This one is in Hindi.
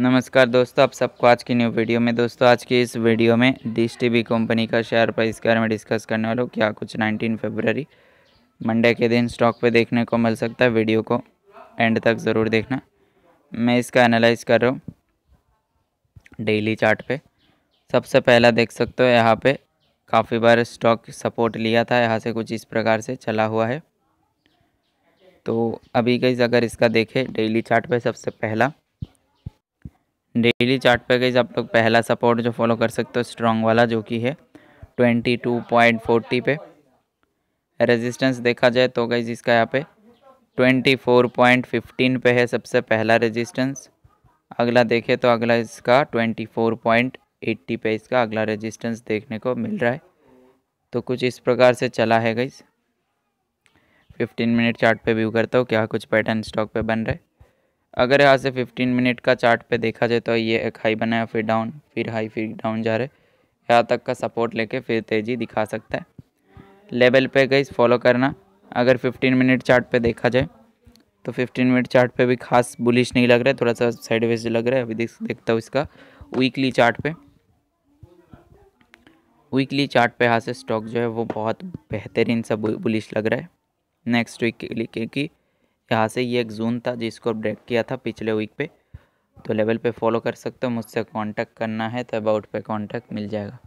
नमस्कार दोस्तों आप सबको आज की न्यू वीडियो में दोस्तों आज की इस वीडियो में डिश टीवी कंपनी का शेयर प्राइस के बारे में डिस्कस करने वाला हूँ क्या कुछ 19 फरवरी मंडे के दिन स्टॉक पे देखने को मिल सकता है वीडियो को एंड तक ज़रूर देखना मैं इसका एनालाइज कर रहा हूँ डेली चार्ट पे सबसे पहला देख सकते हो यहाँ पर काफ़ी बार स्टॉक सपोर्ट लिया था यहाँ से कुछ इस प्रकार से चला हुआ है तो अभी कहीं अगर इसका देखें डेली चार्ट सबसे पहला डेली चार्ट पे गई आप लोग पहला सपोर्ट जो फॉलो कर सकते हो स्ट्रॉन्ग वाला जो कि है ट्वेंटी टू पॉइंट फोर्टी पे रेजिस्टेंस देखा जाए तो गई जिसका यहाँ पे ट्वेंटी फोर पॉइंट फिफ्टीन पे है सबसे पहला रेजिस्टेंस अगला देखे तो अगला इसका ट्वेंटी फोर पॉइंट एट्टी पे इसका अगला रेजिस्टेंस देखने को मिल रहा है तो कुछ इस प्रकार से चला है गई फिफ्टीन मिनट चार्ट पे व्यू करता हूँ क्या कुछ पैटर्न स्टॉक पे बन रहे अगर यहाँ से 15 मिनट का चार्ट पे देखा जाए तो ये एक हाई बनाया फिर डाउन फिर हाई फिर डाउन जा रहे यहाँ तक का सपोर्ट लेके फिर तेज़ी दिखा सकता है लेवल पे गई फॉलो करना अगर 15 मिनट चार्ट पे देखा जाए तो 15 मिनट चार्ट पे भी खास बुलिश नहीं लग रहा है थोड़ा सा वेज लग रहा है अभी देख देखता हूँ इसका वीकली चार्ट पे वीकली चार्ट पे यहाँ से स्टॉक जो है वो बहुत बेहतरीन सा बुलिश लग रहा है नेक्स्ट वीक के लिए क्योंकि यहाँ से ये एक जून था जिसको ब्रेक किया था पिछले वीक पे तो लेवल पे फॉलो कर सकते हो मुझसे कांटेक्ट करना है तो अबाउट पे कांटेक्ट मिल जाएगा